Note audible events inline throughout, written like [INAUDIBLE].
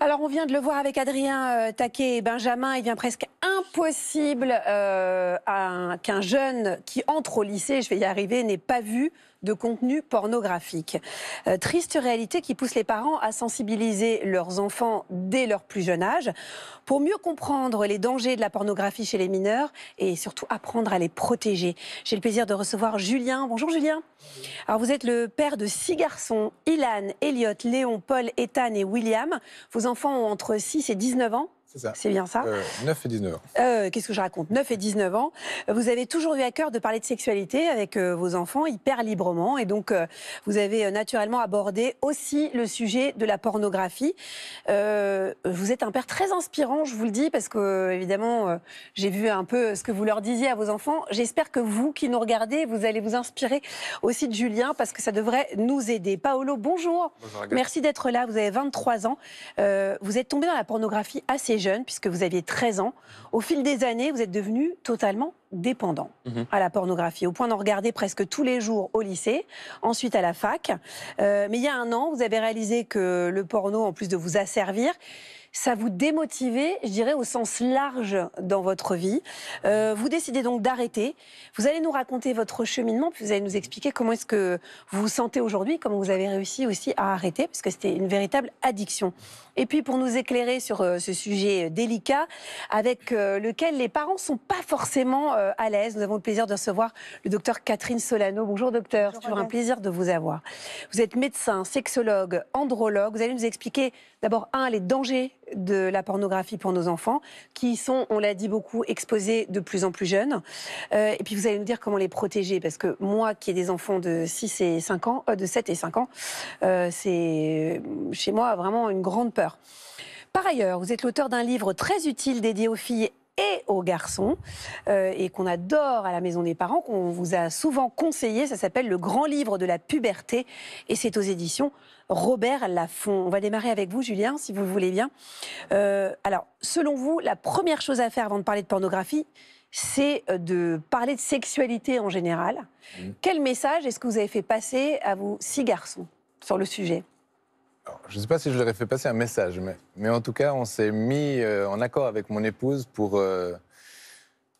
Alors, on vient de le voir avec Adrien euh, Taquet et Benjamin. Il vient presque impossible euh, qu'un jeune qui entre au lycée, je vais y arriver, n'ait pas vu de contenu pornographique. Euh, triste réalité qui pousse les parents à sensibiliser leurs enfants dès leur plus jeune âge pour mieux comprendre les dangers de la pornographie chez les mineurs et surtout apprendre à les protéger. J'ai le plaisir de recevoir Julien. Bonjour Julien. Alors vous êtes le père de six garçons, Ilan, Elliot, Léon, Paul, Ethan et William. Vos enfants ont entre 6 et 19 ans. C'est bien ça 9 euh, et 19 ans. Euh, qu'est-ce que je raconte 9 et 19 ans. Vous avez toujours eu à cœur de parler de sexualité avec euh, vos enfants hyper librement. Et donc, vous avez naturellement abordé aussi le sujet de la pornographie. vous êtes un père très inspirant, je vous le dis, parce que, évidemment, j'ai vu un peu ce que vous leur disiez à vos enfants. J'espère que vous qui nous regardez, vous allez vous inspirer aussi de Julien, parce que ça devrait nous aider. Paolo, bonjour. bonjour Merci d'être là. Vous avez 23 ans. vous êtes tombé dans la pornographie assez jeune, puisque vous aviez 13 ans. Au fil des années, vous êtes devenu totalement dépendant mhm. à la pornographie, au point d'en regarder presque tous les jours au lycée, ensuite à la fac. Euh, mais il y a un an, vous avez réalisé que le porno, en plus de vous asservir, ça vous démotivait, je dirais, au sens large dans votre vie. Euh, vous décidez donc d'arrêter. Vous allez nous raconter votre cheminement, puis vous allez nous expliquer comment est-ce que vous vous sentez aujourd'hui, comment vous avez réussi aussi à arrêter, parce que c'était une véritable addiction. Et puis pour nous éclairer sur euh, ce sujet euh, délicat, avec lequel les parents sont pas forcément à l'aise, nous avons le plaisir de recevoir le docteur Catherine Solano. Bonjour docteur, c'est toujours un plaisir de vous avoir. Vous êtes médecin, sexologue, andrologue. Vous allez nous expliquer d'abord, un, les dangers de la pornographie pour nos enfants, qui sont, on l'a dit beaucoup, exposés de plus en plus jeunes. Euh, et puis vous allez nous dire comment les protéger, parce que moi qui ai des enfants de 6 et 5 ans, euh, de 7 et 5 ans, euh, c'est chez moi vraiment une grande peur. Par ailleurs, vous êtes l'auteur d'un livre très utile dédié aux filles et aux garçons euh, et qu'on adore à la maison des parents, qu'on vous a souvent conseillé. Ça s'appelle Le Grand Livre de la Puberté et c'est aux éditions Robert Laffont. On va démarrer avec vous, Julien, si vous le voulez bien. Euh, alors, selon vous, la première chose à faire avant de parler de pornographie, c'est euh, de parler de sexualité en général. Mmh. Quel message est-ce que vous avez fait passer à vos six garçons sur le sujet je ne sais pas si je leur ai fait passer un message, mais, mais en tout cas, on s'est mis euh, en accord avec mon épouse pour, euh,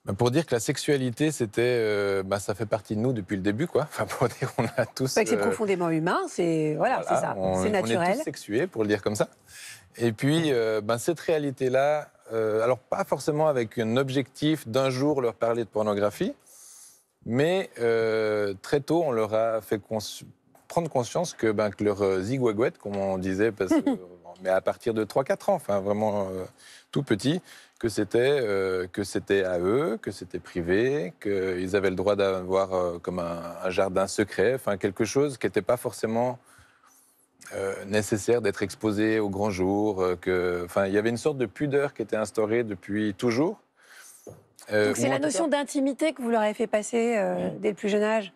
bah, pour dire que la sexualité, c'était, euh, bah, ça fait partie de nous depuis le début, quoi. Enfin, pour on a tous. c'est profondément humain, c'est voilà, c'est ça, c'est naturel. On est tous sexués, pour le dire comme ça. Et puis, bah, cette réalité-là, alors pas forcément avec un objectif d'un jour leur parler de pornographie, mais très tôt, on leur a fait prendre conscience que, ben, que leur euh, zigouagouette, comme on disait, parce que, [LAUGHS] euh, mais à partir de 3-4 ans, enfin vraiment euh, tout petit, que c'était que c'était à eux, que c'était privé, qu'ils avaient le droit d'avoir comme un, un, jardin secret, enfin quelque chose qui n'était pas forcément nécessaire d'être exposé au grand jour. que, enfin, il y avait une sorte de pudeur qui était instaurée depuis toujours. c'est la notion d'intimité que vous leur avez fait passer dès le plus jeune âge.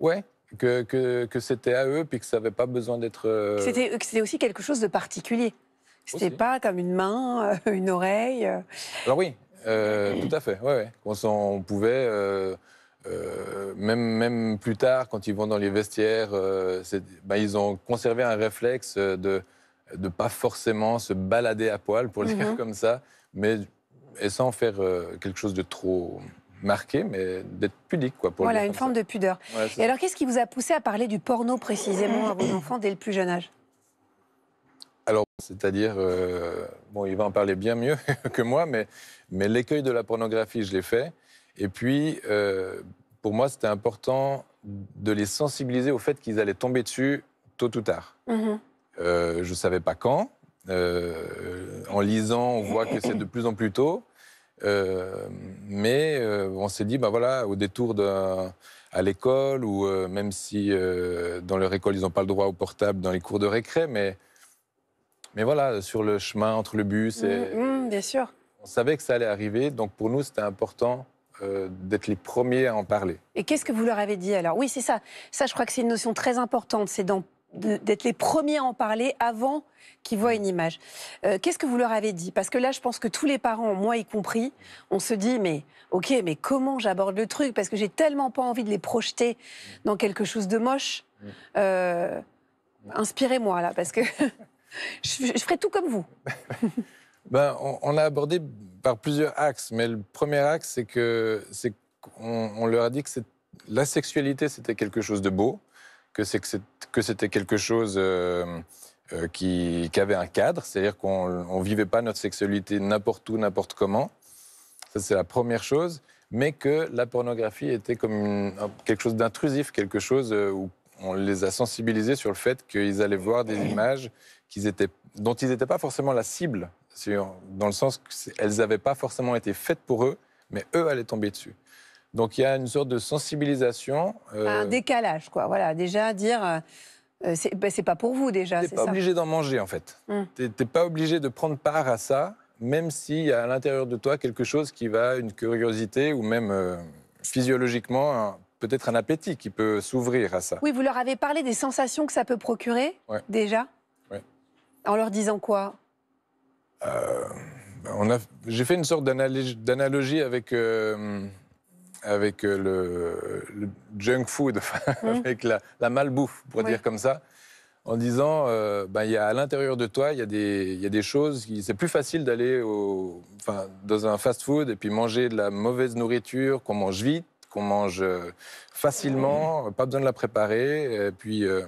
Ouais, que, c'était à eux, puis que ça n'avait pas besoin d'être. Euh, euh, c'était, aussi quelque chose de particulier. Ce n'était pas comme une main, euh, une oreille. Alors oui, tout à fait. Ouais, On, pouvait, même, même plus tard, quand ils vont dans les vestiaires, ben, ils ont conservé un réflexe de ne pas forcément se balader à poil, pour mm-hmm. dire comme ça, mais et sans faire quelque chose de trop marqué, mais d'être pudique. voilà, une forme de pudeur. Et alors, qu'est-ce qui vous a poussé à parler du porno précisément à vos enfants dès le plus jeune âge alors, c'est-à-dire, euh, bon, il va en parler bien mieux [LAUGHS] que moi, mais, mais l'écueil de la pornographie, je l'ai fait. Et puis, euh, pour moi, c'était important de les sensibiliser au fait qu'ils allaient tomber dessus tôt ou tard. Mhm. Euh, je ne savais pas quand. en lisant, on voit que c'est de plus en plus tôt. Euh, mais euh, on s'est dit, ben voilà, au détour de à l'école, ou euh, même si dans leur école, ils n'ont pas le droit au portable dans les cours de récré, mais, mais voilà, sur le chemin entre le bus et... Mm, mm, bien sûr. On savait que ça allait arriver, donc pour nous, c'était important d'être les premiers à en parler. Et qu'est-ce que vous leur avez dit alors Oui, c'est ça. Ça, je crois que c'est une notion très importante, c'est d'être les premiers à en parler avant qu'ils voient une image. Euh, qu'est-ce que vous leur avez dit Parce que là, je pense que tous les parents, moi y compris, on se dit, mais ok, mais comment j'aborde le truc Parce que j'ai tellement pas envie de les projeter dans quelque chose de moche. Mm. Euh, inspirez-moi là, parce que [LAUGHS] je, ferai tout comme vous. [LAUGHS] ben, on, a l'a abordé par plusieurs axes, mais le premier axe, c'est que qu'on on leur a dit que la sexualité, c'était quelque chose de beau que c'était quelque chose euh, euh, qui, avait un cadre, c'est-à-dire qu'on ne vivait pas notre sexualité n'importe où, n'importe comment. Ça, c'est la première chose. Mais que la pornographie était comme quelque chose d'intrusif, quelque chose euh, où on les a sensibilisés sur le fait qu'ils allaient voir des images dont ils n'étaient pas forcément la cible, dans le sens qu'elles n'avaient pas forcément été faites pour eux, mais eux allaient tomber dessus. Donc il y a une sorte de sensibilisation. Euh, un décalage, quoi. Voilà, déjà dire. Euh, euh, bah, c'est pas pour vous déjà. T'es pas obligé d'en manger en fait. Mm. T'es pas obligé de prendre part à ça, même s'il y a à l'intérieur de toi quelque chose qui va, une curiosité ou même physiologiquement peut-être un appétit qui peut s'ouvrir à ça. Oui, vous leur avez parlé des sensations que ça peut procurer déjà. En leur disant quoi ben, J'ai fait une sorte d'analogie avec avec euh, le, junk food, [LAUGHS] mmh. avec la, malbouffe, pour dire comme ça, en disant, euh, ben, y a, à l'intérieur de toi, il y, y, a des choses, c'est plus facile d'aller au, dans un fast-food et puis manger de la mauvaise nourriture qu'on mange vite, qu'on mange euh, facilement, mmh. pas besoin de la préparer, et puis... Euh,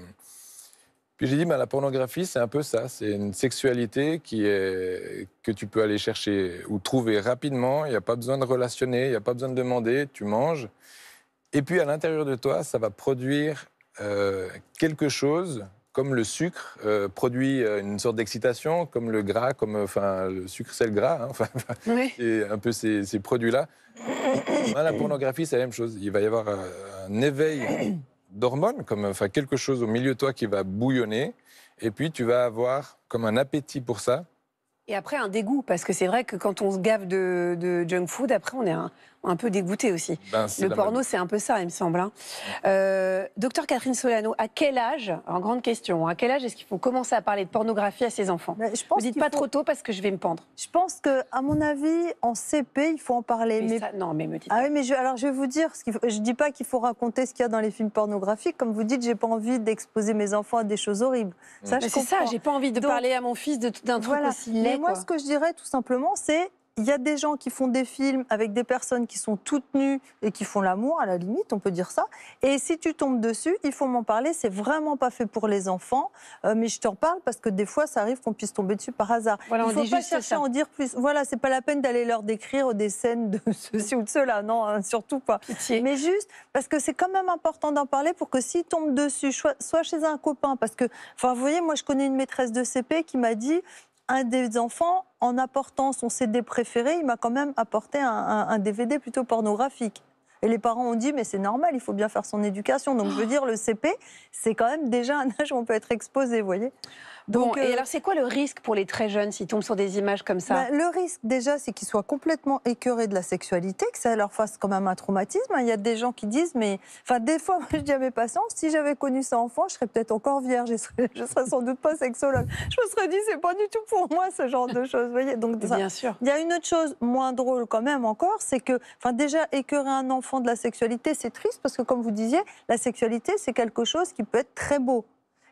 puis j'ai dit, la pornographie, c'est un peu ça. C'est une sexualité qui est, que tu peux aller chercher ou trouver rapidement. Il n'y a pas besoin de relationner, il n'y a pas besoin de demander. Tu manges. Et puis à l'intérieur de toi, ça va produire euh, quelque chose comme le sucre euh, produit euh, une sorte d'excitation, comme le gras, comme enfin le sucre c'est le gras, hein. [LAUGHS] enfin et un peu ces, ces produits-là. la pornographie c'est la même chose. Il va y avoir un éveil d'hormones, comme enfin, quelque chose au milieu de toi qui va bouillonner. Et puis tu vas avoir comme un appétit pour ça. Et après un dégoût, parce que c'est vrai que quand on se gave de, de junk food, après on est un, un peu dégoûté aussi. Ben, le porno, c'est un peu ça, il me semble. Hein. Euh, docteur Catherine Solano, à quel âge, en grande question, hein, à quel âge est-ce qu'il faut commencer à parler de pornographie à ses enfants Vous je pense dites pas trop tôt parce que je vais me pendre. Je pense que, à mon avis, en CP, il faut en parler. Mais Ça, non, mais me dites. Ah oui, mais alors je vais vous dire, ce je dis pas qu'il faut raconter ce qu'il y a dans les films pornographiques. Comme vous dites, j'ai pas envie d'exposer mes enfants à des choses horribles. Ça, c'est ça, j'ai pas envie de parler à mon fils d'un truc aussi laid. Mais moi, ce que je dirais tout simplement, c'est il y a des gens qui font des films avec des personnes qui sont toutes nues et qui font l'amour, à la limite, on peut dire ça. Et si tu tombes dessus, il faut m'en parler. C'est vraiment pas fait pour les enfants, euh, mais je t'en parle parce que des fois, ça arrive qu'on puisse tomber dessus par hasard. il ne faut pas chercher à en dire plus. Voilà, c'est pas la peine d'aller leur décrire des scènes de [LAUGHS] ceci ou de cela, non, hein, surtout pas. Pitié. Mais juste parce que c'est quand même important d'en parler pour que s'ils tombent dessus, soit chez un copain, parce que, enfin, vous voyez, moi, je connais une maîtresse de CP qui m'a dit un des enfants, en apportant son CD préféré, il m'a quand même apporté un, DVD plutôt pornographique. Et les parents ont dit, mais c'est normal, il faut bien faire son éducation. Donc, je veux oh. dire, le CP, c'est quand même déjà un âge où on peut être exposé, vous voyez et euh, alors, c'est quoi le risque pour les très jeunes s'ils tombent sur des images comme ça bah, Le risque, déjà, c'est qu'ils soient complètement écœurés de la sexualité, que ça leur fasse quand même un traumatisme. Hein. Il y a des gens qui disent, mais. Enfin, des fois, [LAUGHS] je dis à mes patients, si j'avais connu ça enfant, je serais peut-être encore vierge, [LAUGHS] je serais, serais sans doute pas sexologue. Je me serais dit, c'est pas du tout pour moi ce genre de choses, voyez. Donc, Bien sûr. Il y a une autre chose moins drôle quand même encore, c'est que, enfin, déjà, écœurer un enfant de la sexualité, c'est triste parce que, comme vous disiez, la sexualité, c'est quelque chose qui peut être très beau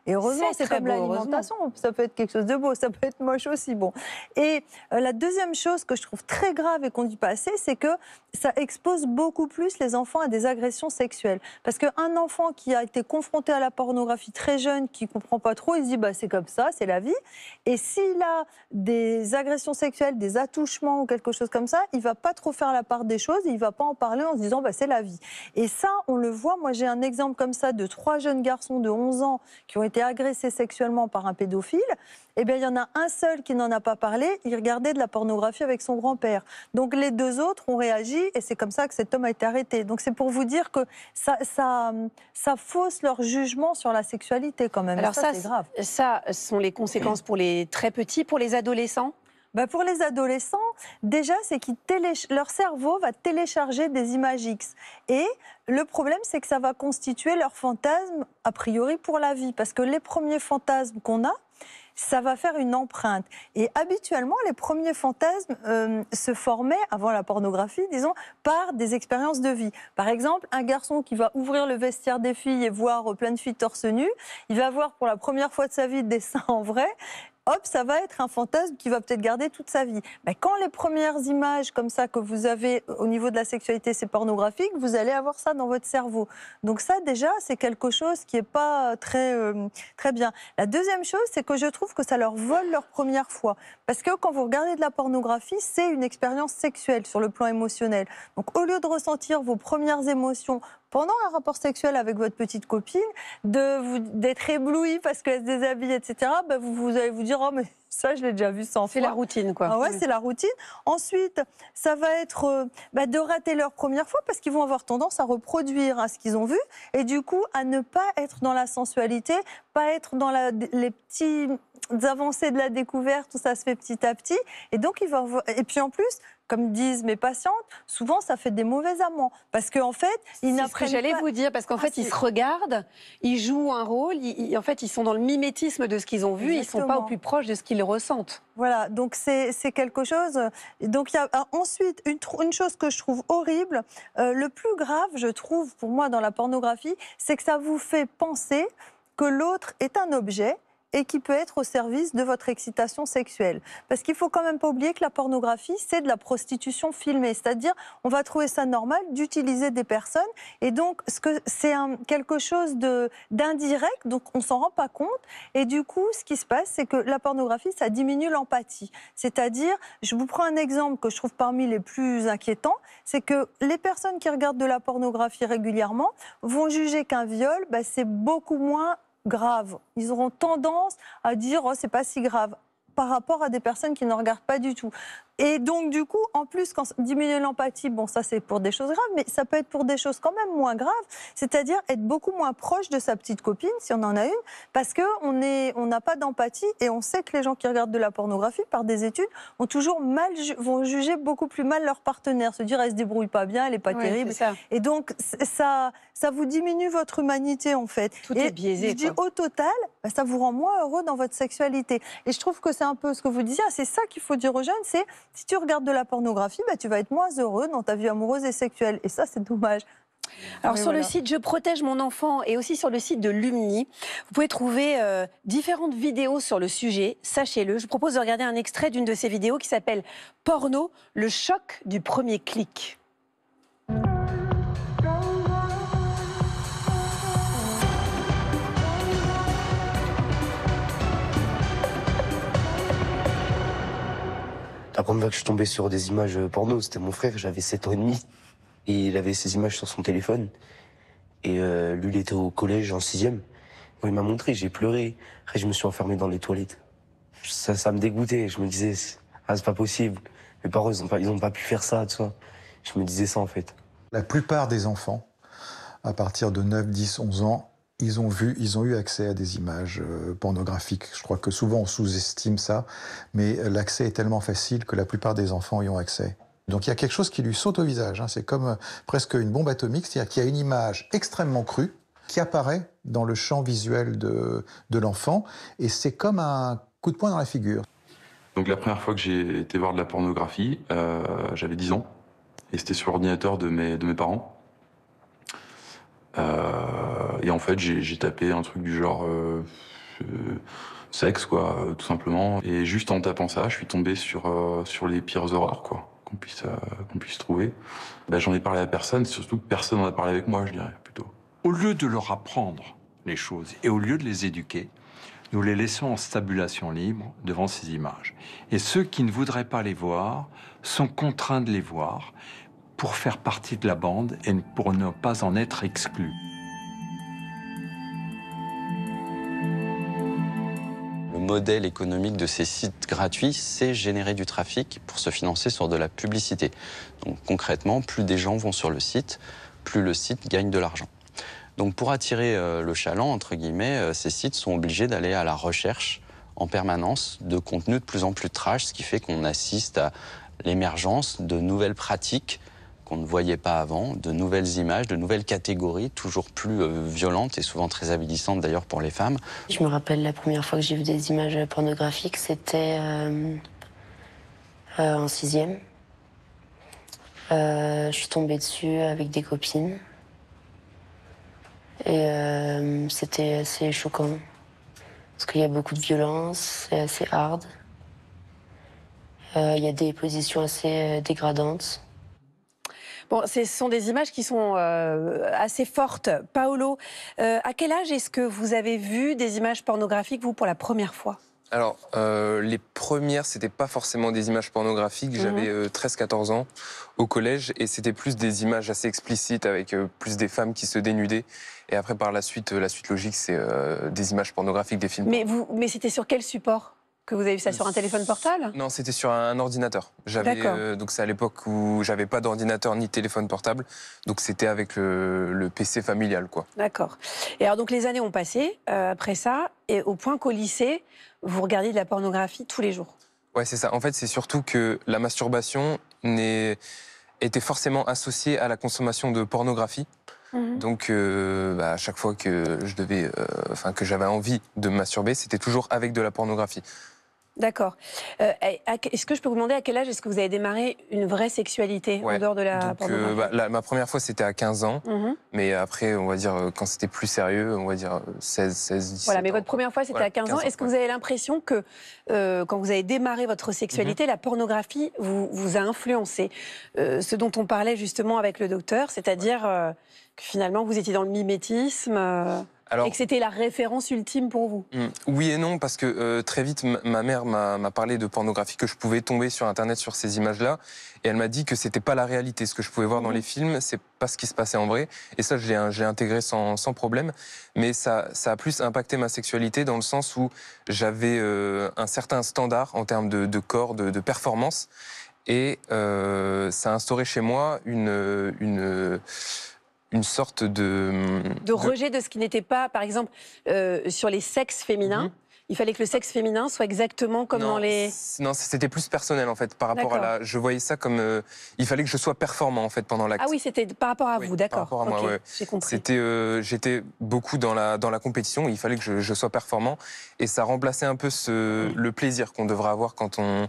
et heureusement, c'est comme l'alimentation. Ça peut être quelque chose de beau, ça peut être moche aussi. Bon. Et euh, la deuxième chose que je trouve très grave et qu'on dit pas assez, c'est que ça expose beaucoup plus les enfants à des agressions sexuelles. Parce qu'un enfant qui a été confronté à la pornographie très jeune, qui comprend pas trop, il se dit bah, c'est comme ça, c'est la vie. Et s'il a des agressions sexuelles, des attouchements ou quelque chose comme ça, il va pas trop faire la part des choses, il va pas en parler en se disant bah, c'est la vie. Et ça, on le voit. Moi, j'ai un exemple comme ça de trois jeunes garçons de 11 ans qui ont été été agressé sexuellement par un pédophile, eh bien, il y en a un seul qui n'en a pas parlé. Il regardait de la pornographie avec son grand-père. Donc, les deux autres ont réagi et c'est comme ça que cet homme a été arrêté. Donc, c'est pour vous dire que ça, ça, fausse leur jugement sur la sexualité quand même. Alors, ça, c'est grave. Ça sont les conséquences pour les très petits, pour les adolescents bah, pour les adolescents, déjà, c'est qu'ils leur cerveau va télécharger des images X. Et le problème, c'est que ça va constituer leur fantasme, a priori, pour la vie. Parce que les premiers fantasmes qu'on a, ça va faire une empreinte. Et habituellement, les premiers fantasmes euh, se formaient, avant la pornographie, disons, par des expériences de vie. Par exemple, un garçon qui va ouvrir le vestiaire des filles et voir plein de filles torse nu, il va voir pour la première fois de sa vie des seins en vrai, hop, ça va être un fantasme qui va peut-être garder toute sa vie. Mais quand les premières images comme ça que vous avez au niveau de la sexualité, c'est pornographique, vous allez avoir ça dans votre cerveau. Donc ça, déjà, c'est quelque chose qui n'est pas euh, très, euh, très bien. La deuxième chose, c'est que je trouve que ça leur vole leur première fois. Parce que quand vous regardez de la pornographie, c'est une expérience sexuelle sur le plan émotionnel. Donc au lieu de ressentir vos premières émotions, pendant un rapport sexuel avec votre petite copine, de vous, d'être ébloui parce qu'elle se déshabille, etc., bah, vous, allez vous dire Oh, mais [LAUGHS] ça, je l'ai déjà vu sans fois. C'est la routine, quoi. Ah ouais, c'est la routine. Ensuite, ça va être euh, bah, de rater leur première fois parce qu'ils vont avoir tendance à reproduire à ce qu'ils ont vu et du coup à ne pas être dans la sensualité, pas être dans les petits avancées de la découverte, tout ça se fait petit à petit. Et donc, ils vont et puis en plus, comme disent mes patientes, souvent ça fait des mauvais amants. Parce qu'en fait, ils n'apprennent pas. J'allais vous dire, parce qu'en ah, fait, ils se regardent, ils jouent un rôle, ils, en fait, ils sont dans le mimétisme de ce qu'ils ont vu, ils ne sont pas au plus proche de ce qu'ils ressentent. Voilà, donc c'est quelque chose. Euh, donc il a euh, ensuite une, chose que je trouve horrible. Euh, le plus grave, je trouve, pour moi, dans la pornographie, c'est que ça vous fait penser que l'autre est un objet et qui peut être au service de votre excitation sexuelle. Parce qu'il faut quand même pas oublier que la pornographie, c'est de la prostitution filmée. C'est-à-dire, on va trouver ça normal d'utiliser des personnes. Et donc, ce que c'est quelque chose d'indirect, donc on s'en rend pas compte. Et du coup, ce qui se passe, c'est que la pornographie, ça diminue l'empathie. C'est-à-dire, je vous prends un exemple que je trouve parmi les plus inquiétants, c'est que les personnes qui regardent de la pornographie régulièrement vont juger qu'un viol, bah, c'est beaucoup moins grave. Ils auront tendance à dire oh, c'est pas si grave par rapport à des personnes qui ne regardent pas du tout. Et donc, du coup, en plus, quand diminuer l'empathie, bon, ça c'est pour des choses graves, mais ça peut être pour des choses quand même moins graves, c'est-à-dire être beaucoup moins proche de sa petite copine, si on en a une, parce qu'on est, on n'a pas d'empathie et on sait que les gens qui regardent de la pornographie, par des études, ont toujours mal, vont juger beaucoup plus mal leur partenaire, se dire elle se débrouille pas bien, elle est pas terrible. et donc, ça, ça vous diminue votre humanité en fait. Tout est biaisé. Je dis au total, bah, ça vous rend moins heureux dans votre sexualité. Et je trouve que c'est un peu ce que vous disiez, ah, c'est ça qu'il faut dire aux jeunes, c'est si tu regardes de la pornographie, bah, tu vas être moins heureux dans ta vie amoureuse et sexuelle. Et ça, c'est dommage. Alors sur le site Je protège mon enfant et aussi sur le site de Lumni, vous pouvez trouver euh, différentes vidéos sur le sujet, sachez-le. Je propose de regarder un extrait d'une de ces vidéos qui s'appelle Porno, le choc du premier clic. La première fois que je suis tombé sur des images euh, porno, c'était mon frère, j'avais 7 ans et demi. Et il avait ces images sur son téléphone. Et euh, lui, il était au collège en sixième. Bon, il m'a montré, j'ai pleuré. Après, je me suis enfermé dans les toilettes. Ça, ça me dégoûtait. Je me disais, ah, c'est pas possible. Mes parents, ils ont pas, ils ont pas pu faire ça, tu vois. Je me disais ça, en fait. La plupart des enfants, à partir de 9, 10, 11 ans, ils ont vu, ils ont eu accès à des images euh, pornographiques. Je crois que souvent on sous-estime ça, mais euh, l'accès est tellement facile que la plupart des enfants y ont accès. Donc il y a quelque chose qui lui saute au visage. Hein. C'est comme euh, presque une bombe atomique, c'est-à-dire qu'il y a une image extrêmement crue qui apparaît dans le champ visuel de, de l'enfant, et c'est comme un coup de poing dans la figure. Donc la première fois que j'ai été voir de la pornographie, j'avais 10 ans, et c'était sur l'ordinateur de mes, de mes parents. Euh, et en fait, j'ai tapé un truc du genre euh, euh, sexe, quoi, euh, tout simplement. Et juste en tapant ça, je suis tombé sur, sur les pires horreurs, quoi, qu'on puisse, qu'on puisse trouver. Bah, j'en ai parlé à personne, surtout que personne n'en a parlé avec moi, je dirais, plutôt. Au lieu de leur apprendre les choses et au lieu de les éduquer, nous les laissons en stabulation libre devant ces images. Et ceux qui ne voudraient pas les voir sont contraints de les voir pour faire partie de la bande et pour ne pas en être exclus. modèle économique de ces sites gratuits, c'est générer du trafic pour se financer sur de la publicité. Donc concrètement, plus des gens vont sur le site, plus le site gagne de l'argent. Donc pour attirer euh, le chaland, entre guillemets, euh, ces sites sont obligés d'aller à la recherche en permanence de contenu de plus en plus trash, ce qui fait qu'on assiste à l'émergence de nouvelles pratiques qu'on ne voyait pas avant, de nouvelles images, de nouvelles catégories, toujours plus euh, violentes et souvent très avilissantes d'ailleurs pour les femmes. Je me rappelle la première fois que j'ai vu des images pornographiques, c'était euh, euh, en sixième. Euh, je suis tombée dessus avec des copines. Et c'était assez choquant. Parce qu'il y a beaucoup de violence, c'est assez hard. Il y a des positions assez dégradantes ce sont des images qui sont euh, assez fortes. Paolo, euh, à quel âge est-ce que vous avez vu des images pornographiques, vous, pour la première fois alors, euh, les premières, c'était pas forcément des images pornographiques. Mhm. J'avais 13-14 ans au collège et c'était plus des images assez explicites avec plus des femmes qui se dénudaient. Et après, par la suite, la suite logique, c'est des images pornographiques, des films. Mais, mais c'était sur quel support que vous avez vu ça sur un téléphone portable Non, c'était sur un ordinateur. J'avais euh, donc c'est à l'époque où j'avais pas d'ordinateur ni téléphone portable, donc c'était avec le, PC familial quoi. D'accord. Et alors donc les années ont passé euh, après ça et au point qu'au lycée vous regardiez de la pornographie tous les jours. Ouais, c'est ça. En fait, c'est surtout que la masturbation était forcément associée à la consommation de pornographie. Mhm. Donc, euh, bah, à chaque fois que je devais, enfin que j'avais envie de masturber, c'était toujours avec de la pornographie. D'accord. Euh, est-ce que je peux vous demander à quel âge est-ce que vous avez démarré une vraie sexualité en dehors de la, euh, pornographie bah, Ma première fois, c'était à 15 ans. Mhm. Mais après, on va dire, euh, quand c'était plus sérieux, on va dire 16, 16 17 Voilà, mais votre première fois, c'était à 15, ans. est-ce que vous avez l'impression que quand vous avez démarré votre sexualité, mhm. la pornographie vous, a influencé Ce dont on parlait justement avec le docteur, c'est-à-dire que finalement, vous étiez dans le mimétisme et que c'était la référence ultime pour vous hmm. Oui et non, parce que euh, très vite, ma mère m'a parlé de pornographie, que je pouvais tomber sur Internet sur ces images-là, et elle m'a dit que c'était pas la réalité. Ce que je pouvais voir dans mhm. les films, c'est pas ce qui se passait en vrai. Et ça, j'ai intégré sans, sans, problème. Mais ça, ça a plus impacté ma sexualité dans le sens où j'avais euh, un certain standard en termes de, de corps, de, de performance. Et euh, ça a instauré chez moi une, une une sorte de... De rejet de, ce qui n'était pas, par exemple, euh, sur les sexes féminins. Mhm. Il fallait que le sexe féminin soit exactement comme dans les. Non, c'était plus personnel en fait par rapport à la. Je voyais ça comme euh, il fallait que je sois performant en fait pendant l'acte. Ah oui, c'était par rapport à vous, d'accord. Par rapport à moi, j'ai compris. C'était, euh, j'étais beaucoup dans la dans la compétition. Il fallait que je, sois performant et ça remplaçait un peu ce, le plaisir qu'on devrait avoir quand on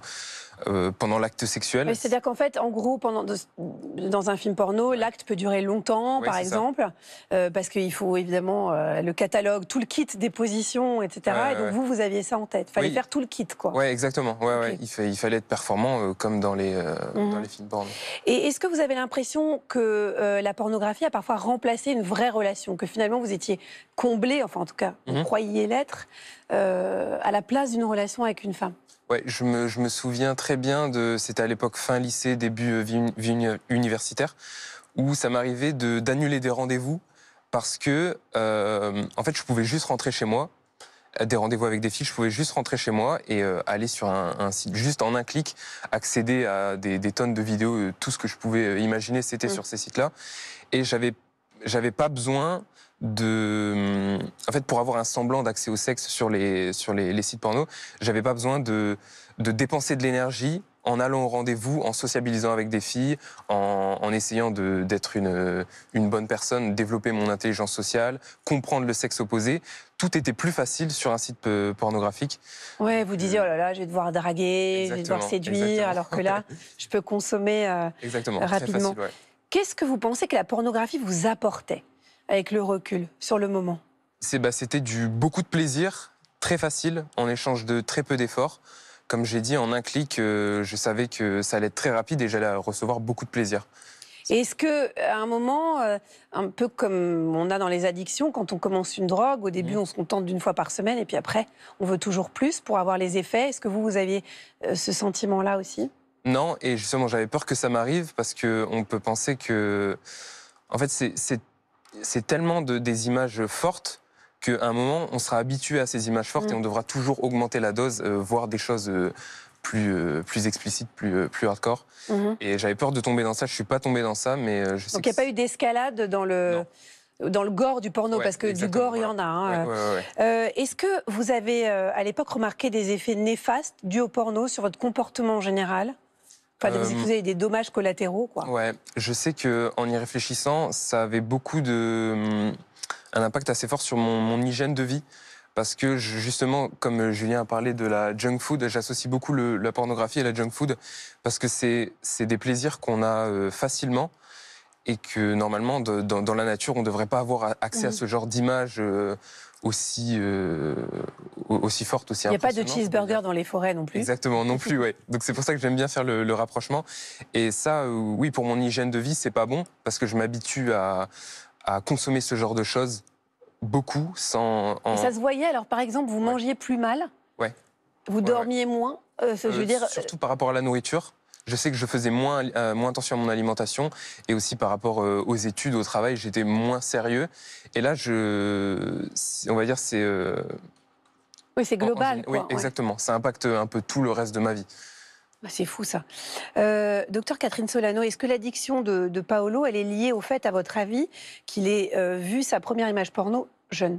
euh, pendant l'acte sexuel. C'est-à-dire qu'en fait, en gros, pendant dans un film porno, l'acte peut durer longtemps, par exemple, euh, parce qu'il faut évidemment euh, le catalogue, tout le kit des positions, etc. et donc vous, vous aviez ça en tête. Fallait faire tout le kit, quoi. Ouais, exactement. Il, fallait être performant comme dans les, dans mhm. les films porno. Et est-ce que vous avez l'impression que la pornographie a parfois remplacé une vraie relation, que finalement vous étiez comblé, enfin en tout cas, vous mhm. croyiez l'être, à la place d'une relation avec une femme Ouais, je me, je me souviens très bien de. C'était à l'époque fin lycée, début euh, vie, universitaire, où ça m'arrivait de d'annuler des rendez-vous parce que, euh, en fait, je pouvais juste rentrer chez moi. Euh, des rendez-vous avec des filles, je pouvais juste rentrer chez moi et euh, aller sur un, site, juste en un clic, accéder à des, des tonnes de vidéos. Tout ce que je pouvais imaginer, c'était mmh. sur ces sites-là. Et j'avais j'avais pas besoin de. En fait, pour avoir un semblant d'accès au sexe sur les, sur les, sites porno, j'avais pas besoin de, de dépenser de l'énergie en allant au rendez-vous, en sociabilisant avec des filles, en, en essayant d'être une, une bonne personne, développer mon intelligence sociale, comprendre le sexe opposé. Tout était plus facile sur un site euh, pornographique. Ouais, vous disiez, euh, oh là là, je vais devoir draguer, je vais devoir séduire, alors que là, [LAUGHS] je peux consommer euh, rapidement. Qu'est-ce que vous pensez que la pornographie vous apportait avec le recul sur le moment bah, C'était du beaucoup de plaisir, très facile, en échange de très peu d'efforts. Comme j'ai dit, en un clic, euh, je savais que ça allait être très rapide et j'allais recevoir beaucoup de plaisir. Est-ce que à un moment, euh, un peu comme on a dans les addictions, quand on commence une drogue, au début mm. on se contente d'une fois par semaine et puis après on veut toujours plus pour avoir les effets. Est-ce que vous vous aviez euh, ce sentiment-là aussi Non, et justement j'avais peur que ça m'arrive parce que on peut penser que, en fait, c'est c'est tellement des images fortes qu'à un moment, on sera habitué à ces images fortes et mm. on devra toujours augmenter la dose, euh, voir des choses euh, plus, euh, plus explicites, plus, hardcore. Mm-hmm. Et j'avais peur de tomber dans ça. Je ne suis pas tombé dans ça, mais je Donc il n'y a pas eu d'escalade dans le... dans le gore du porno, parce que du gore, il y en a. Hein, est-ce que vous avez, à l'époque, remarqué des effets néfastes dus au porno sur votre comportement en général Enfin, vous euh, avez des dommages collatéraux, quoi. Ouais, je sais que en y réfléchissant, ça avait beaucoup de hum, un impact assez fort sur mon, hygiène de vie. Parce que justement, comme euh, Julien a parlé de la junk food, j'associe beaucoup la pornographie et la junk food parce que c'est des plaisirs qu'on a euh, facilement et que normalement, dans, la nature, on ne devrait pas avoir accès à mmh. ce genre d'image aussi, aussi forte, aussi Il n'y a pas de cheeseburger dans les forêts non plus. Exactement, non [LAUGHS] plus, ouais. Donc c'est pour ça que j'aime bien faire le, rapprochement. Et ça, euh, oui, pour mon hygiène de vie, c'est pas bon parce que je m'habitue à, consommer ce genre de choses beaucoup sans. Et ça se voyait alors, par exemple, vous mangiez plus mal Ouais. Vous dormiez moins euh, je veux euh, dire... Surtout par rapport à la nourriture. Je sais que je faisais moins, moins attention à mon alimentation et aussi par rapport aux études, au travail, j'étais moins sérieux. Et là, je, on va dire, c'est oui, c'est global. oui, exactement. Ça impacte un peu tout le reste de ma vie. Bah, c'est fou ça. Euh, docteur Catherine Solano, est-ce que l'addiction de, Paolo, elle est liée au fait, à votre avis, qu'il ait euh, vu sa première image porno jeune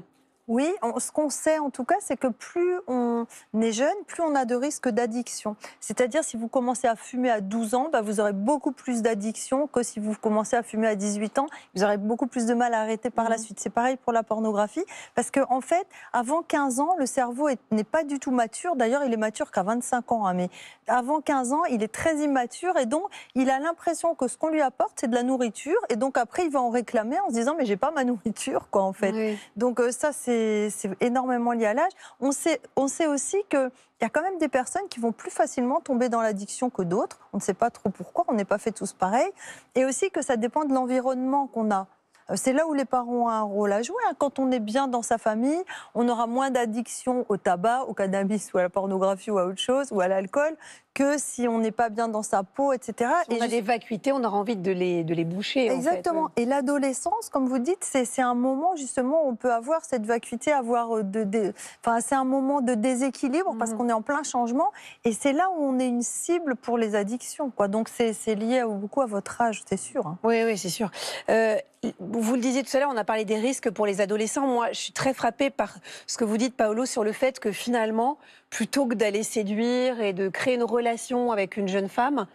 oui, ce qu'on sait en tout cas, c'est que plus on est jeune, plus on a de risques d'addiction. C'est-à-dire si vous commencez à fumer à 12 ans, bah, vous aurez beaucoup plus d'addiction que si vous commencez à fumer à 18 ans. Vous aurez beaucoup plus de mal à arrêter par la mmh. suite. C'est pareil pour la pornographie, parce qu'en en fait, avant 15 ans, le cerveau n'est pas du tout mature. D'ailleurs, il est mature qu'à 25 ans, hein, mais avant 15 ans, il est très immature et donc il a l'impression que ce qu'on lui apporte, c'est de la nourriture et donc après, il va en réclamer en se disant mais j'ai pas ma nourriture quoi en fait. Donc euh, ça c'est c'est énormément lié à l'âge. On sait, on sait aussi qu'il y a quand même des personnes qui vont plus facilement tomber dans l'addiction que d'autres. On ne sait pas trop pourquoi, on n'est pas fait tous pareil. Et aussi que ça dépend de l'environnement qu'on a. Euh, c'est là où les parents ont un rôle à jouer. Hein. Quand on est bien dans sa famille, on aura moins d'addiction au tabac, au cannabis ou à la pornographie ou à autre chose, ou à l'alcool, que si on n'est pas bien dans sa peau, etc. on et a des vacuités, on aura envie de les, de les boucher. Exactement. Euh. Et l'adolescence, comme vous dites, c'est un moment justement où on peut avoir cette vacuité, avoir euh, de, enfin c'est un moment de déséquilibre parce mmh. qu'on est en plein changement et c'est là où on est une cible pour les addictions. Quoi. Donc c'est lié beaucoup à votre âge, c'est sûr. Hein. Oui, oui, c'est sûr. Euh, vous le disiez tout à l'heure, on a parlé des risques pour les adolescents. Moi, je suis très frappée par ce que vous dites, Paolo, sur le fait que finalement, plutôt que d'aller séduire et de créer une relation avec une jeune femme,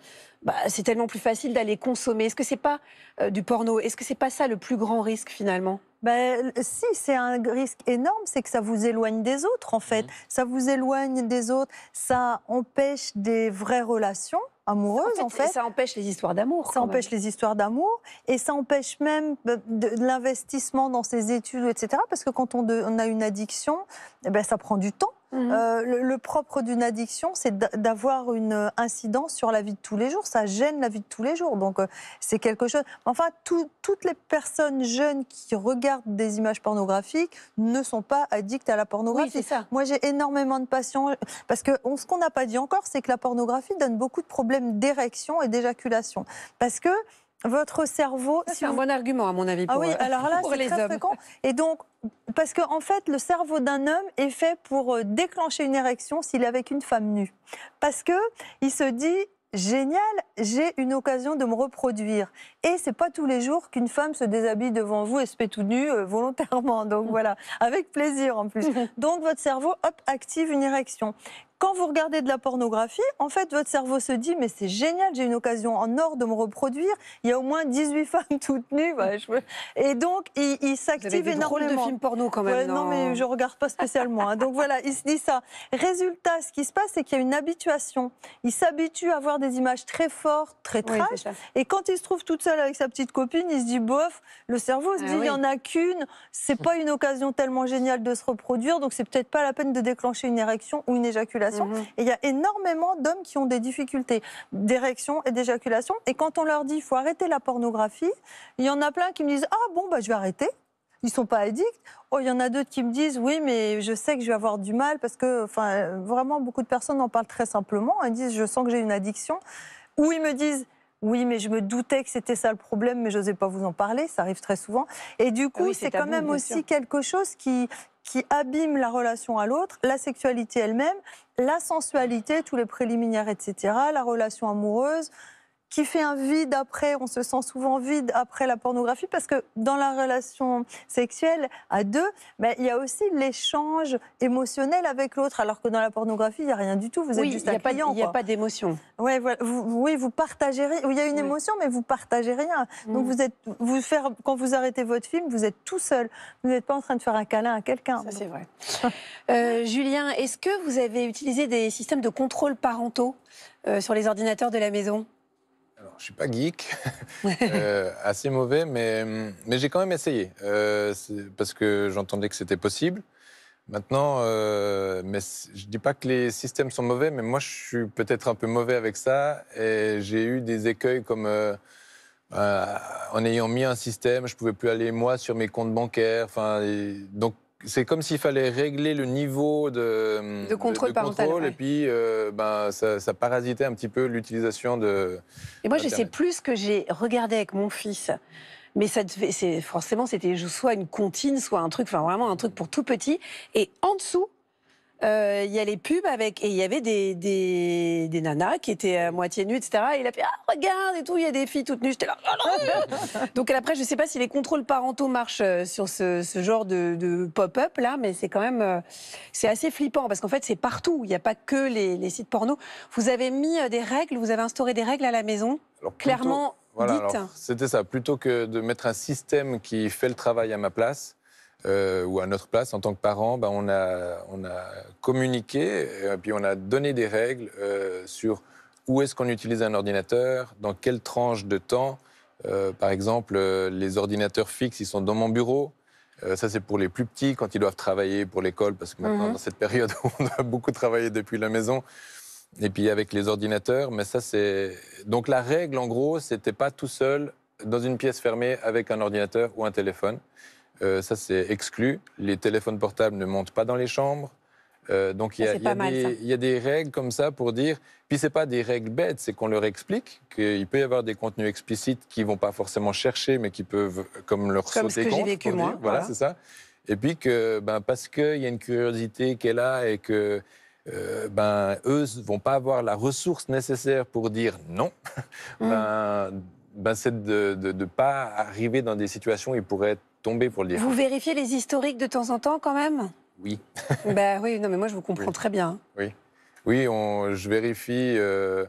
bah, c'est tellement plus facile d'aller consommer. Est-ce que c'est pas euh, du porno Est-ce que c'est pas ça le plus grand risque finalement bah, euh, si, c'est un risque énorme, c'est que ça vous éloigne des autres, en fait. Mmh. Ça vous éloigne des autres, ça empêche des vraies relations amoureuses, en fait. Ça empêche les histoires d'amour. Ça empêche les histoires d'amour et ça empêche même bah, de, l'investissement dans ses études, etc. Parce que quand on, a une addiction, eh ben, ça prend du temps. Mhm. Euh, le, propre d'une addiction, c'est d'avoir une euh, incidence sur la vie de tous les jours. Ça gêne la vie de tous les jours. Donc, euh, c'est quelque chose. Enfin, toutes les personnes jeunes qui regardent des images pornographiques ne sont pas addictes à la pornographie. Moi, j'ai énormément de patients. Parce que ce qu'on n'a pas dit encore, c'est que la pornographie donne beaucoup de problèmes d'érection et d'éjaculation. Parce que votre cerveau. C'est un bon argument, à mon avis, ah pour, ah oui, euh, alors là, [LAUGHS] c'est très Fréquent. Et donc, parce qu'en en fait, le cerveau d'un homme est fait pour euh, déclencher une érection s'il est avec une femme nue. Parce que il se dit, génial, j'ai une occasion de me reproduire. Et c'est pas tous les jours qu'une femme se déshabille devant vous et se met tout nu euh, volontairement. Donc [LAUGHS] voilà, avec plaisir en plus. [LAUGHS] Donc votre cerveau, hop, active une érection. Quand vous regardez de la pornographie, en fait, votre cerveau se dit mais c'est génial, j'ai une occasion en or de me reproduire. Il y a au moins 18 [LAUGHS] femmes toutes nues. Et donc, il, il s'active énormément. Drôles de films porno quand même. non, mais je regarde pas spécialement. Hein. Donc voilà, il se dit ça. Résultat, ce qui se passe, c'est qu'il y a une habituation. Il s'habitue à voir des images très fortes, très trash. et quand il se trouve tout seul avec sa petite copine, il se dit bof. Le cerveau se ah dit il n'y y en a qu'une. C'est pas une occasion tellement géniale de se reproduire. Donc c'est peut-être pas la peine de déclencher une érection ou une éjaculation. Mmh. Et il y a énormément d'hommes qui ont des difficultés d'érection et d'éjaculation. Et quand on leur dit faut arrêter la pornographie, il y en a plein qui me disent ah bon bah je vais arrêter. Ils sont pas addicts. Oh, il y en a d'autres qui me disent oui, mais je sais que je vais avoir du mal parce que, vraiment beaucoup de personnes en parlent très simplement. Elles disent je sens que j'ai une addiction. Ou ils me disent oui, mais je me doutais que c'était ça le problème, mais je n'osais pas vous en parler, ça arrive très souvent. Et du coup, ah c'est quand même aussi quelque chose qui, qui abîme la relation à l'autre, la sexualité elle-même, la sensualité, tous les préliminaires, etc., la relation amoureuse, qui fait un vide après, on se sent souvent vide après la pornographie, parce que dans la relation sexuelle à deux, ben, il y a aussi l'échange émotionnel avec l'autre, alors que dans la pornographie, il n'y a rien du tout, vous êtes juste un client. Il n'y a pas d'émotion. Ouais, oui, vous partagez rien. Il y a une émotion, mais vous partagez rien. Donc mm. vous êtes, vous faire, quand vous arrêtez votre film, vous êtes tout seul. Vous n'êtes pas en train de faire un câlin à quelqu'un. Ça, c'est vrai. [LAUGHS] Euh, Julien, est-ce que vous avez utilisé des systèmes de contrôle parentaux euh, sur les ordinateurs de la maison je ne suis pas geek, [LAUGHS] euh, assez mauvais, mais, mais j'ai quand même essayé, euh, parce que j'entendais que c'était possible. Maintenant, euh, mais je ne dis pas que les systèmes sont mauvais, mais moi, je suis peut-être un peu mauvais avec ça, et j'ai eu des écueils comme... Bah, en ayant mis un système, je pouvais plus aller moi sur mes comptes bancaires. Enfin, donc c'est comme s'il fallait régler le niveau de, contrôle, parental et puis euh, ben, ça, parasitait un petit peu l'utilisation de. Et moi, je sais plus que j'ai regardé avec mon fils. Mais ça c'est forcément, c'était soit une comptine, soit un truc, enfin vraiment un truc pour tout petit. Et en dessous, euh, il y a les pubs avec et il y avait des, des, nanas qui étaient à moitié nues, etc. Et il a fait ah regarde et tout, il y a des filles toutes nues. J'étais là. Oh Donc après, je sais pas si les contrôles parentaux marchent euh, sur ce, ce genre de, pop-up là, mais c'est quand même euh, c'est assez flippant parce qu'en fait c'est partout. Il n'y a pas que les, sites porno. Vous avez mis des règles, vous avez instauré des règles à la maison. clairement, dites. C'était ça. Plutôt que de mettre un système qui fait le travail à ma place euh, ou à notre place en tant que parents, ben, on, a, communiqué et euh, puis on a donné des règles euh, sur où est-ce qu'on utilise un ordinateur, dans quelle tranche de temps. Euh, par exemple, les ordinateurs fixes, ils sont dans mon bureau. ça, c'est pour les plus petits quand ils doivent travailler pour l'école, parce que maintenant, mhm. dans cette période, [LAUGHS] on doit beaucoup travailler depuis la maison. Et puis avec les ordinateurs, mais ça, c'est. Donc la règle, en gros, c'était pas tout seul dans une pièce fermée avec un ordinateur ou un téléphone. Euh, ça, c'est exclu. Les téléphones portables ne montent pas dans les chambres. donc il y, a des règles comme ça pour dire. Puis c'est pas des règles bêtes, c'est qu'on leur explique qu'il peut y avoir des contenus explicites qui vont pas forcément chercher, mais qui peuvent comme leur comme sauter ce que contre. voilà, c'est ça. Et puis que ben parce qu'il y a une curiosité qu'elle a et que euh, ben eux vont pas avoir la ressource nécessaire pour dire non. [LAUGHS] Mm. Ben, ben, c'est de ne pas arriver dans des situations où ils pourraient être tomber pour le dire. Vous vérifiez les historiques de temps en temps quand même Oui. [LAUGHS] ben oui, non mais moi je vous comprends très bien. Oui, oui, je vérifie. Euh,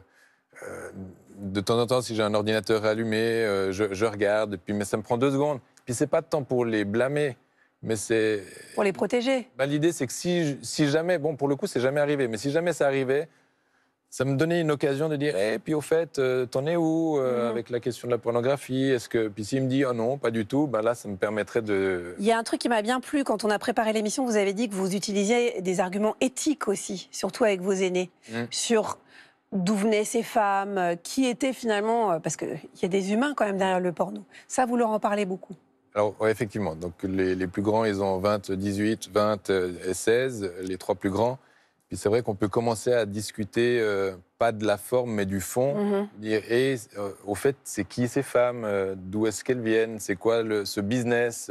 euh, de temps en temps, si j'ai un ordinateur allumé, euh, je, regarde, puis, mais ça me prend deux secondes. Puis c'est pas de temps pour les blâmer, mais c'est... Pour les protéger. Ben, l'idée, c'est que si, si jamais, bon, pour le coup, c'est jamais arrivé, mais si jamais ça arrivait, ça me donnait une occasion de dire, et eh, puis au fait, euh, t'en es où euh, mhm. avec la question de la pornographie Est-ce que puis s'il me dit, oh non, pas du tout, ben là, ça me permettrait de. Il y a un truc qui m'a bien plu quand on a préparé l'émission. Vous avez dit que vous utilisiez des arguments éthiques aussi, surtout avec vos aînés, mhm. sur d'où venaient ces femmes, euh, qui étaient finalement, parce qu'il y a des humains quand même derrière le porno. Ça, vous leur en parlez beaucoup. Alors, effectivement. Donc, les, les, plus grands, ils ont 20, 18, 20 et 16, les trois plus grands. Puis c'est vrai qu'on peut commencer à discuter, euh, pas de la forme, mais du fond. Mhm. et euh, au fait, c'est qui ces femmes euh, D'où est-ce qu'elles viennent C'est quoi ce business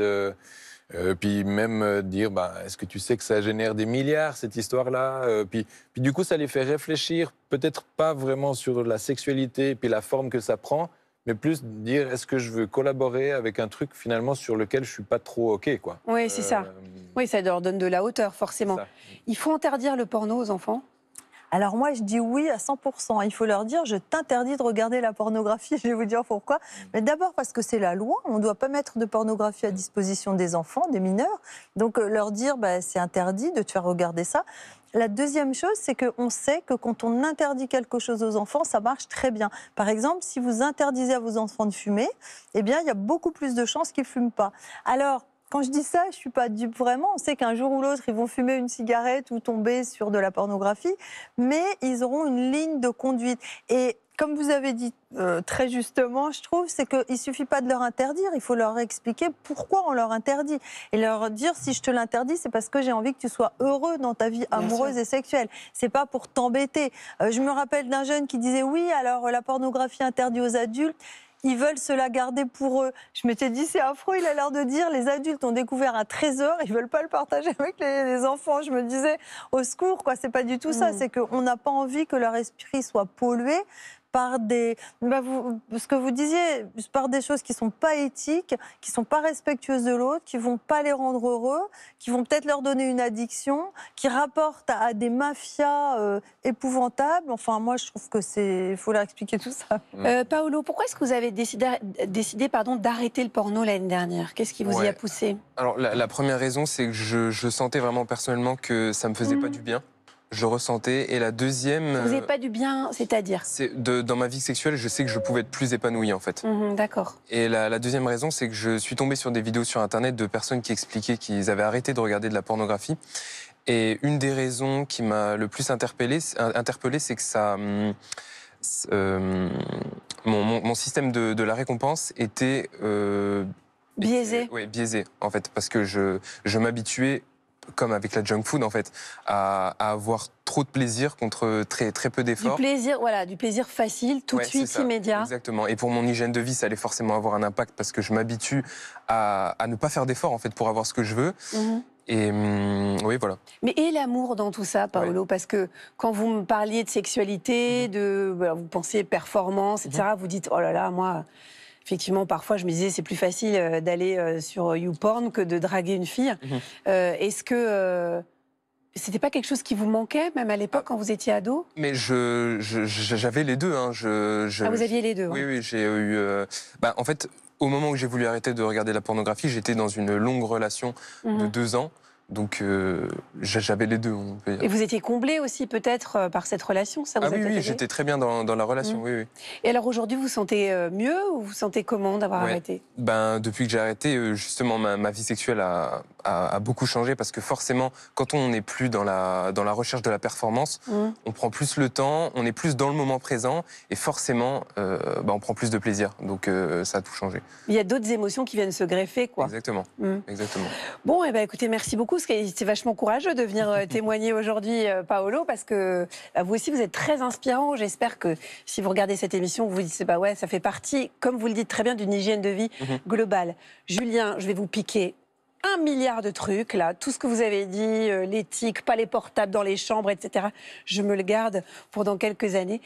puis même dire, bah, est-ce que tu sais que ça génère des milliards, cette histoire-là puis, puis du coup, ça les fait réfléchir, peut-être pas vraiment sur la sexualité, puis la forme que ça prend, mais plus dire est-ce que je veux collaborer avec un truc finalement sur lequel je suis pas trop ok quoi. Oui, c'est ça. Euh, oui, ça leur donne de la hauteur forcément. Il faut interdire le porno aux enfants. Alors moi, je dis oui à 100%. Il faut leur dire, je t'interdis de regarder la pornographie. [LAUGHS] Je vais vous dire pourquoi. Mais d'abord parce que c'est la loi. On ne doit pas mettre de pornographie à mm. disposition des enfants, des mineurs. Donc euh, leur dire, bah, c'est interdit de te faire regarder ça. La deuxième chose, c'est qu'on sait que quand on interdit quelque chose aux enfants, ça marche très bien. Par exemple, si vous interdisez à vos enfants de fumer, eh bien, il y a beaucoup plus de chances qu'ils ne fument pas. Alors, quand je dis ça, je suis pas dupe vraiment. On sait qu'un jour ou l'autre, ils vont fumer une cigarette ou tomber sur de la pornographie, mais ils auront une ligne de conduite. Et comme vous avez dit euh, très justement, je trouve, c'est qu'il ne suffit pas de leur interdire, il faut leur expliquer pourquoi on leur interdit. Et leur dire, si je te l'interdis, c'est parce que j'ai envie que tu sois heureux dans ta vie amoureuse et sexuelle. Ce n'est pas pour t'embêter. Euh, je me rappelle d'un jeune qui disait, oui, alors la pornographie interdite aux adultes, ils veulent cela garder pour eux. Je m'étais dit, c'est affreux, il a l'air de dire, les adultes ont découvert un trésor, ils veulent pas le partager [LAUGHS] avec les, enfants. Je me disais, au secours, quoi, c'est pas du tout ça, c'est mm. c'est qu'on n'a pas envie que leur esprit soit pollué par des, bah, vous, ce que vous disiez, par des choses qui sont pas éthiques, qui sont pas respectueuses de l'autre, qui vont pas les rendre heureux, qui vont peut-être leur donner une addiction, qui rapportent à, des mafias euh, épouvantables. Enfin, moi, je trouve que c'est, faut leur expliquer tout ça. [LAUGHS] Euh, Paolo, pourquoi est-ce que vous avez décidé, pardon, d'arrêter le porno l'année dernière Qu'est-ce qui vous y a poussé Alors, la, première raison, c'est que je, sentais vraiment personnellement que ça me faisait mmh. pas du bien je ressentais. Et la deuxième. Vous n'avez pas du bien, c'est-à-dire C'est de Dans ma vie sexuelle, je sais que je pouvais être plus épanoui, en fait. Mhm, d'accord. Et la, deuxième raison, c'est que je suis tombé sur des vidéos sur Internet de personnes qui expliquaient qu'ils avaient arrêté de regarder de la pornographie. Et une des raisons qui m'a le plus interpellé, euh, interpellé c'est que ça. Hum, euh, mon, système de, la récompense était. Euh, biaisé Oui, biaisé, en fait, parce que je, je m'habituais comme avec la junk food en fait, à, avoir trop de plaisir contre très, très peu d'efforts. Du plaisir, voilà, du plaisir facile, tout de suite, immédiat. Exactement. Et pour mon hygiène de vie, ça allait forcément avoir un impact parce que je m'habitue à, à, ne pas faire d'efforts en fait pour avoir ce que je veux. Mhm. Et mm, oui, voilà. Mais et l'amour dans tout ça, Paolo Parce que quand vous me parliez de sexualité, mhm. de, vous pensez performance, etc., mhm. vous dites, oh là là, moi, effectivement, parfois, je me disais, c'est plus facile euh, d'aller euh, sur euh, YouPorn que de draguer une fille. Mhm. Est-ce que c'était pas quelque chose qui vous manquait, même à l'époque, quand vous étiez ado Mais je, j'avais les deux. Hein. Ah, vous aviez les deux Oui, oui, j'ai eu. Bah, en fait, au moment où j'ai voulu arrêter de regarder la pornographie, j'étais dans une longue relation de mhm. deux ans. Donc euh, j'avais les deux. Et vous étiez comblé aussi peut-être euh, par cette relation ça Ah oui, oui j'étais très bien dans, la relation. Mmh. Oui, oui. Et alors aujourd'hui, vous vous sentez euh, mieux ou vous vous sentez comment d'avoir arrêté ben, Depuis que j'ai arrêté, justement, ma, ma vie sexuelle a, a, beaucoup changé parce que forcément, quand on n'est plus dans la, dans la recherche de la performance, mm. on prend plus le temps, on est plus dans le moment présent et forcément, euh, bah, on prend plus de plaisir. Donc euh, ça a tout changé. Il y a d'autres émotions qui viennent se greffer, quoi. Exactement. Mm. Exactement. Bon, et eh ben, écoutez, merci beaucoup. C'est vachement courageux de venir euh, [LAUGHS] témoigner aujourd'hui, Paolo, parce que bah, vous aussi, vous êtes très inspirant. J'espère que si vous regardez cette émission, vous vous dites, bah ouais, ça fait partie, comme vous le dites très bien, d'une hygiène de vie mm-hmm. globale. Julien, je vais vous piquer un milliard de trucs, là, tout ce que vous avez dit, euh, l'éthique, pas les portables dans les chambres, etc. Je me le garde pour dans quelques années.